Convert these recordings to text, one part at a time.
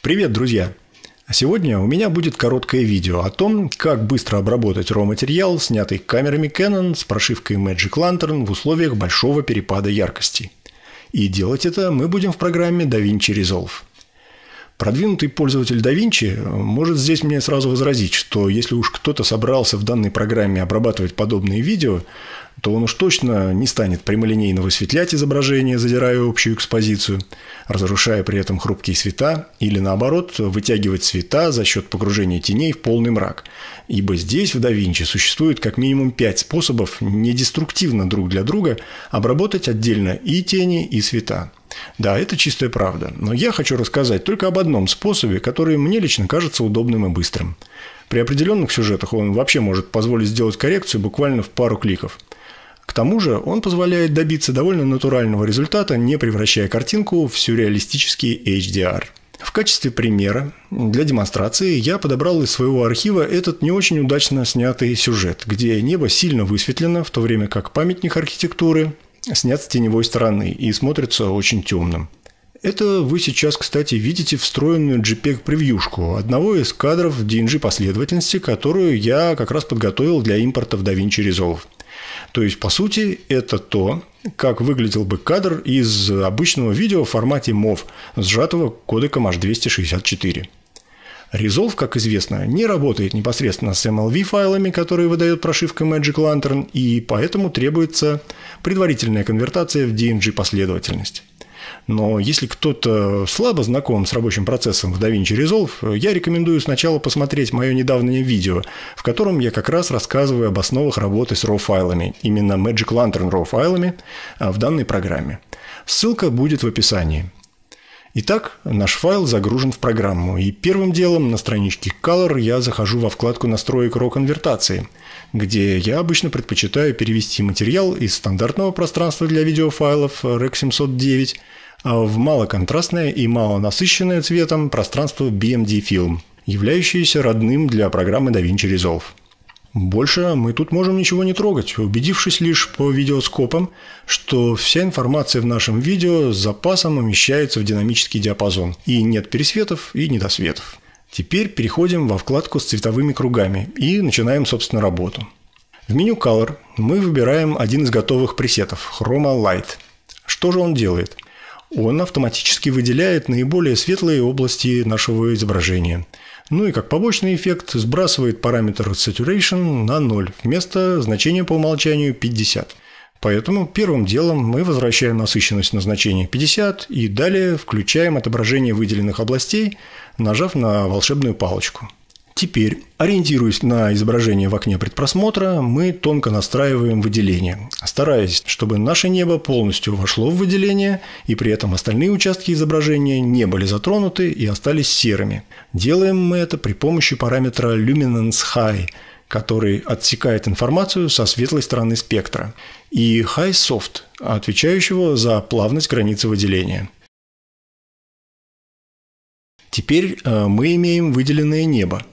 Привет, друзья! А сегодня у меня будет короткое видео о том, как быстро обработать RAW-материал, снятый камерами Canon с прошивкой Magic Lantern в условиях большого перепада яркости. И делать это мы будем в программе DaVinci Resolve. Продвинутый пользователь DaVinci э, может здесь мне сразу возразить, что если уж кто-то собрался в данной программе обрабатывать подобные видео, то он уж точно не станет прямолинейно высветлять изображение, задирая общую экспозицию, разрушая при этом хрупкие цвета, или наоборот, вытягивать цвета за счет погружения теней в полный мрак. Ибо здесь, в DaVinci, существует как минимум пять способов недеструктивно друг для друга обработать отдельно и тени, и цвета. Да, это чистая правда. Но я хочу рассказать только об одном способе, который мне лично кажется удобным и быстрым. При определенных сюжетах он вообще может позволить сделать коррекцию буквально в пару кликов. К тому же он позволяет добиться довольно натурального результата, не превращая картинку в сюрреалистический HDR. В качестве примера для демонстрации я подобрал из своего архива этот не очень удачно снятый сюжет, где небо сильно высветлено, в то время как памятник архитектуры снят с теневой стороны и смотрится очень темным. Это вы сейчас, кстати, видите встроенную JPEG-превьюшку одного из кадров DNG последовательности, которую я как раз подготовил для импорта в DaVinci Resolve. То есть, по сути, это то, как выглядел бы кадр из обычного видео в формате MOV, сжатого кодеком H264. Resolve, как известно, не работает непосредственно с MLV файлами, которые выдает прошивка Magic Lantern, и поэтому требуется предварительная конвертация в DNG последовательность. Но если кто-то слабо знаком с рабочим процессом в DaVinci Resolve, я рекомендую сначала посмотреть мое недавнее видео, в котором я как раз рассказываю об основах работы с RAW-файлами, именно Magic Lantern RAW-файлами а, в данной программе. Ссылка будет в описании. Итак, наш файл загружен в программу, и первым делом на страничке Color я захожу во вкладку настроек RAW конвертации, где я обычно предпочитаю перевести материал из стандартного пространства для видеофайлов REC 709 в малоконтрастное и малонасыщенное цветом пространство BMD Film, являющееся родным для программы DaVinci Resolve. Больше мы тут можем ничего не трогать, убедившись лишь по видеоскопам, что вся информация в нашем видео с запасом умещается в динамический диапазон, и нет пересветов и недосветов. Теперь переходим во вкладку с цветовыми кругами и начинаем, собственно, работу. В меню Color мы выбираем один из готовых пресетов – Chroma Light. Что же он делает? Он автоматически выделяет наиболее светлые области нашего изображения – ну и как побочный эффект сбрасывает параметр saturation на 0 вместо значения по умолчанию 50. Поэтому первым делом мы возвращаем насыщенность на значение 50 и далее включаем отображение выделенных областей, нажав на волшебную палочку – Теперь, ориентируясь на изображение в окне предпросмотра, мы тонко настраиваем выделение, стараясь, чтобы наше небо полностью вошло в выделение, и при этом остальные участки изображения не были затронуты и остались серыми. Делаем мы это при помощи параметра Luminance High, который отсекает информацию со светлой стороны спектра, и High Soft, отвечающего за плавность границы выделения. Теперь э, мы имеем выделенное небо –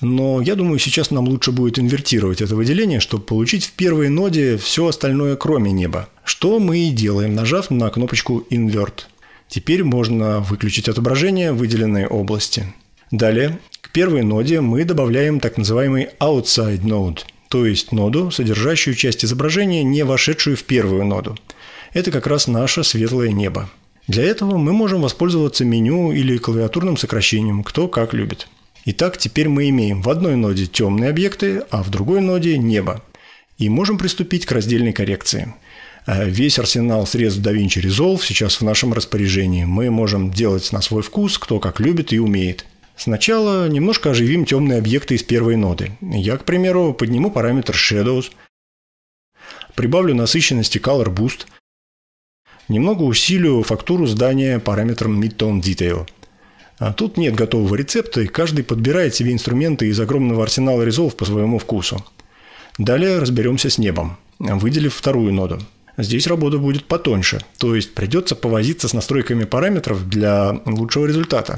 но я думаю, сейчас нам лучше будет инвертировать это выделение, чтобы получить в первой ноде все остальное, кроме неба. Что мы и делаем, нажав на кнопочку «Invert». Теперь можно выключить отображение выделенной области. Далее, к первой ноде мы добавляем так называемый outside node, то есть ноду, содержащую часть изображения, не вошедшую в первую ноду. Это как раз наше светлое небо. Для этого мы можем воспользоваться меню или клавиатурным сокращением, кто как любит. Итак, теперь мы имеем в одной ноде темные объекты, а в другой ноде небо. И можем приступить к раздельной коррекции. Э, весь арсенал средств DaVinci Resolve сейчас в нашем распоряжении. Мы можем делать на свой вкус, кто как любит и умеет. Сначала немножко оживим темные объекты из первой ноды. Я, к примеру, подниму параметр Shadows, прибавлю насыщенности Color Boost, немного усилю фактуру здания параметром Midtone Detail – а тут нет готового рецепта, и каждый подбирает себе инструменты из огромного арсенала резов по своему вкусу. Далее разберемся с небом, выделив вторую ноду. Здесь работа будет потоньше, то есть придется повозиться с настройками параметров для лучшего результата.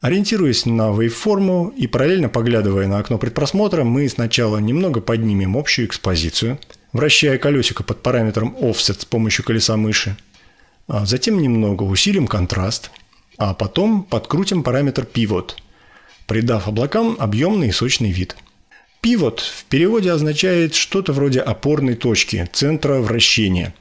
Ориентируясь на вейвформу и параллельно поглядывая на окно предпросмотра, мы сначала немного поднимем общую экспозицию, вращая колесико под параметром offset с помощью колеса мыши. А затем немного усилим контраст а потом подкрутим параметр pivot, придав облакам объемный и сочный вид. Pivot в переводе означает что-то вроде опорной точки, центра вращения.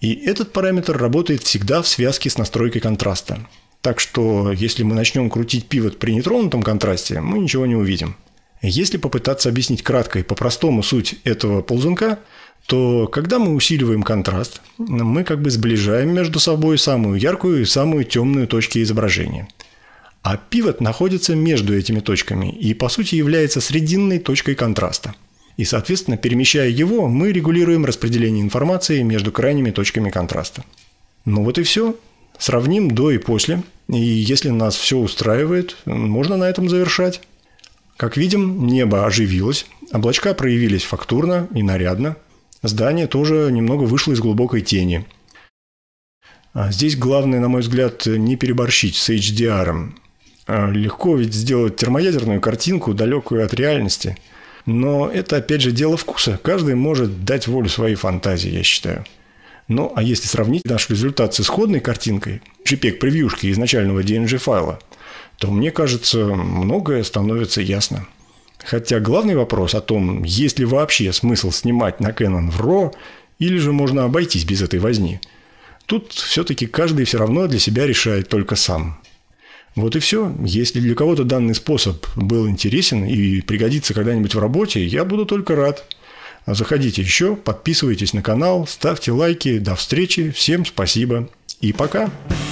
И этот параметр работает всегда в связке с настройкой контраста. Так что если мы начнем крутить пивот при нетронутом контрасте, мы ничего не увидим. Если попытаться объяснить кратко и по-простому суть этого ползунка, то когда мы усиливаем контраст, мы как бы сближаем между собой самую яркую и самую темную точки изображения. А пивот находится между этими точками и по сути является срединной точкой контраста. И, соответственно, перемещая его, мы регулируем распределение информации между крайними точками контраста. Ну вот и все. Сравним до и после. И если нас все устраивает, можно на этом завершать. Как видим, небо оживилось, облачка проявились фактурно и нарядно. Здание тоже немного вышло из глубокой тени. А здесь главное, на мой взгляд, не переборщить с HDR. А легко ведь сделать термоядерную картинку, далекую от реальности. Но это, опять же, дело вкуса. Каждый может дать волю своей фантазии, я считаю. Ну, а если сравнить наш результат с исходной картинкой, JPEG-превьюшки изначального DNG-файла – то, мне кажется, многое становится ясно. Хотя главный вопрос о том, есть ли вообще смысл снимать на Canon в RAW, или же можно обойтись без этой возни. Тут все-таки каждый все равно для себя решает только сам. Вот и все. Если для кого-то данный способ был интересен и пригодится когда-нибудь в работе, я буду только рад. А заходите еще, подписывайтесь на канал, ставьте лайки. До встречи. Всем спасибо и пока. Пока.